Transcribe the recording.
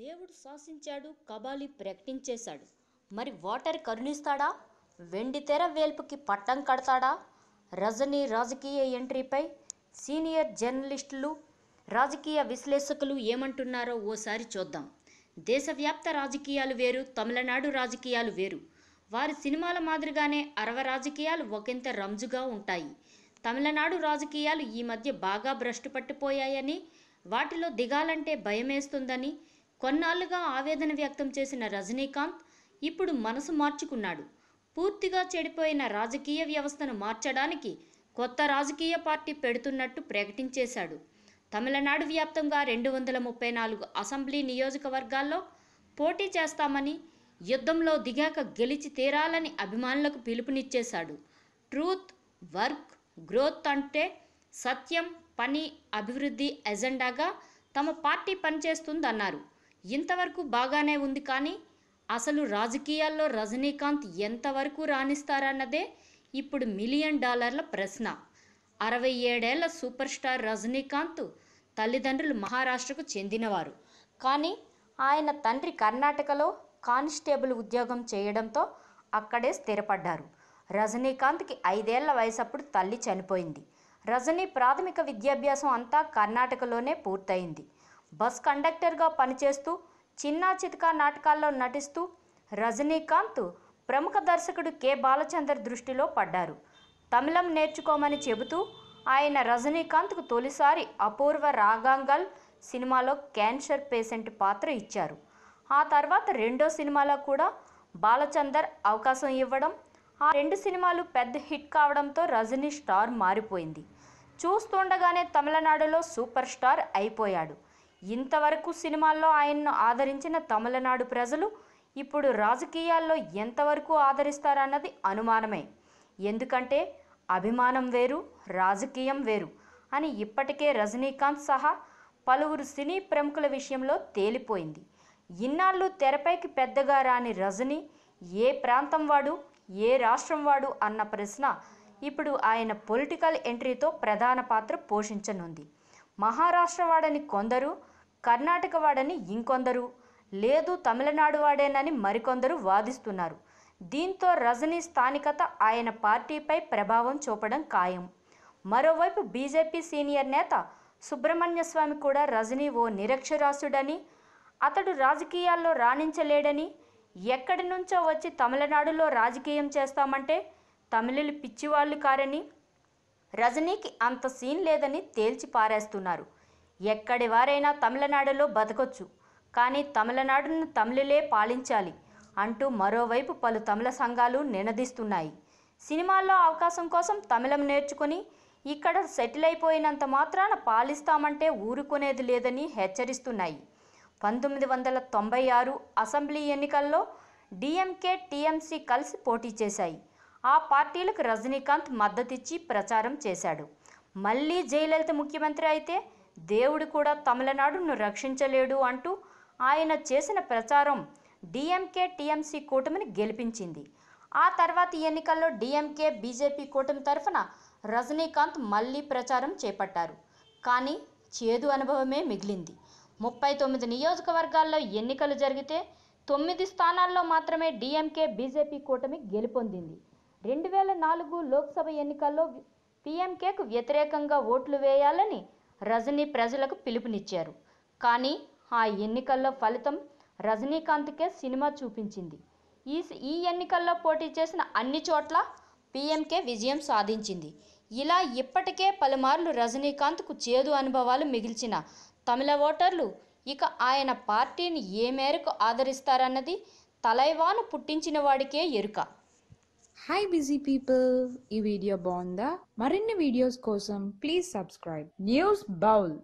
దేవుడు శాసించాడు కబాలి ప్రకటించేశాడు మరి వాటర్ కరుణిస్తాడా వెండి తెర వేల్పుకి పట్టం కడతాడా రజనీ రాజకీయ ఎంట్రీపై సీనియర్ జర్నలిస్టులు రాజకీయ విశ్లేషకులు ఏమంటున్నారో ఓసారి చూద్దాం దేశవ్యాప్త రాజకీయాలు వేరు తమిళనాడు రాజకీయాలు వేరు వారి సినిమాల మాదిరిగానే అరవ రాజకీయాలు ఒకంత రంజుగా ఉంటాయి తమిళనాడు రాజకీయాలు ఈ మధ్య బాగా భ్రష్టు పట్టిపోయాయని వాటిలో దిగాలంటే భయమేస్తుందని కొన్నాళ్లుగా ఆవేదన వ్యక్తం చేసిన రజనీకాంత్ ఇప్పుడు మనసు మార్చుకున్నాడు పూర్తిగా చెడిపోయిన రాజకీయ వ్యవస్థను మార్చడానికి కొత్త రాజకీయ పార్టీ పెడుతున్నట్టు ప్రకటించేశాడు తమిళనాడు వ్యాప్తంగా రెండు వందల ముప్పై నాలుగు అసెంబ్లీ నియోజకవర్గాల్లో పోటీ చేస్తామని యుద్ధంలో దిగాక గెలిచి తీరాలని అభిమానులకు పిలుపునిచ్చేశాడు ట్రూత్ వర్క్ గ్రోత్ అంటే సత్యం పని అభివృద్ధి ఎజెండాగా తమ పార్టీ పనిచేస్తుందన్నారు ఇంతవరకు బాగానే ఉంది కానీ అసలు రాజకీయాల్లో రజనీకాంత్ ఎంతవరకు రాణిస్తారన్నదే ఇప్పుడు మిలియన్ డాలర్ల ప్రశ్న అరవై ఏడేళ్ల సూపర్ స్టార్ రజనీకాంత్ తల్లిదండ్రులు మహారాష్ట్రకు చెందినవారు కానీ ఆయన తండ్రి కర్ణాటకలో కానిస్టేబుల్ ఉద్యోగం చేయడంతో అక్కడే స్థిరపడ్డారు రజనీకాంత్కి ఐదేళ్ల వయసప్పుడు తల్లి చనిపోయింది రజని ప్రాథమిక విద్యాభ్యాసం అంతా కర్ణాటకలోనే పూర్తయింది బస్ కండక్టర్గా పనిచేస్తూ చిన్నా చితకా నాటకాల్లో నటిస్తూ రజనీకాంత్ ప్రముఖ దర్శకుడు కె బాలచందర్ దృష్టిలో పడ్డారు తమిళం నేర్చుకోమని చెబుతూ ఆయన రజనీకాంత్కు తొలిసారి అపూర్వ రాగాంగల్ సినిమాలో క్యాన్సర్ పేషెంట్ పాత్ర ఇచ్చారు ఆ తర్వాత రెండో సినిమాలో కూడా బాలచందర్ అవకాశం ఇవ్వడం ఆ రెండు సినిమాలు పెద్ద హిట్ కావడంతో రజనీ స్టార్ మారిపోయింది చూస్తుండగానే తమిళనాడులో సూపర్ స్టార్ అయిపోయాడు ఇంతవరకు సినిమాల్లో ఆయన్ను ఆదరించిన తమిళనాడు ప్రజలు ఇప్పుడు రాజకీయాల్లో ఎంతవరకు ఆదరిస్తారన్నది అనుమానమే ఎందుకంటే అభిమానం వేరు రాజకీయం వేరు అని ఇప్పటికే రజనీకాంత్ సహా పలువురు సినీ ప్రముఖుల విషయంలో తేలిపోయింది ఇన్నాళ్ళు తెరపైకి పెద్దగా రాని రజనీ ఏ ప్రాంతం వాడు ఏ రాష్ట్రం వాడు అన్న ప్రశ్న ఇప్పుడు ఆయన పొలిటికల్ ఎంట్రీతో ప్రధాన పాత్ర పోషించనుంది మహారాష్ట్ర వాడని కొందరు కర్ణాటక వాడని ఇంకొందరు లేదు తమిళనాడు వాడేనని మరికొందరు వాదిస్తున్నారు దీంతో రజనీ స్థానికత ఆయన పార్టీపై ప్రభావం చూపడం ఖాయం మరోవైపు బీజేపీ సీనియర్ నేత సుబ్రహ్మణ్య స్వామి కూడా రజనీ ఓ నిరక్షరాస్యుడని అతడు రాజకీయాల్లో రాణించలేడని ఎక్కడి నుంచో వచ్చి తమిళనాడులో రాజకీయం చేస్తామంటే తమిళులు పిచ్చివాళ్ళు కారని రజనీకి అంత సీన్ లేదని తేల్చి పారేస్తున్నారు ఎక్కడి వారైనా తమిళనాడులో బతకొచ్చు కానీ తమిళనాడును తమిళులే పాలించాలి అంటూ మరోవైపు పలు తమిళ సంఘాలు నినదిస్తున్నాయి సినిమాల్లో అవకాశం కోసం తమిళం నేర్చుకుని ఇక్కడ సెటిల్ అయిపోయినంత మాత్రాన పాలిస్తామంటే ఊరుకునేది లేదని హెచ్చరిస్తున్నాయి పంతొమ్మిది వందల తొంభై ఆరు అసెంబ్లీ ఎన్నికల్లో డిఎంకే టీఎంసీ కలిసి పోటీ చేశాయి ఆ పార్టీలకు రజనీకాంత్ మద్దతిచ్చి ప్రచారం చేశాడు మళ్ళీ జయలలిత ముఖ్యమంత్రి అయితే దేవుడు కూడా తమిళనాడును రక్షించలేడు అంటూ ఆయన చేసిన ప్రచారం డిఎంకే టీఎంసీ కూటమిని గెలిపించింది ఆ తర్వాత ఎన్నికల్లో డిఎంకే బీజేపీ కూటమి తరఫున రజనీకాంత్ మళ్ళీ ప్రచారం చేపట్టారు కానీ చేదు అనుభవమే మిగిలింది ముప్పై తొమ్మిది నియోజకవర్గాల్లో ఎన్నికలు జరిగితే తొమ్మిది స్థానాల్లో మాత్రమే డిఎంకే బీజేపీ కూటమి గెలుపొందింది రెండు వేల నాలుగు లోక్సభ ఎన్నికల్లో పిఎంకేకు వ్యతిరేకంగా ఓట్లు వేయాలని రజనీ ప్రజలకు పిలుపునిచ్చారు కానీ ఆ ఎన్నికల్లో ఫలితం రజనీకాంత్కే సినిమా చూపించింది ఈ ఈ ఎన్నికల్లో పోటీ చేసిన అన్ని చోట్ల పీఎంకే విజయం సాధించింది ఇలా ఇప్పటికే పలుమార్లు రజనీకాంత్కు చేదు అనుభవాలు మిగిల్చిన తమిళ ఓటర్లు ఇక ఆయన పార్టీని ఏ మేరకు ఆదరిస్తారన్నది తలైవాను పుట్టించిన వాడికే ఎరుక హాయ్ బిజీ పీపుల్ ఈ వీడియో బాగుందా మరిన్ని వీడియోస్ కోసం ప్లీజ్ సబ్స్క్రైబ్ న్యూస్ బౌల్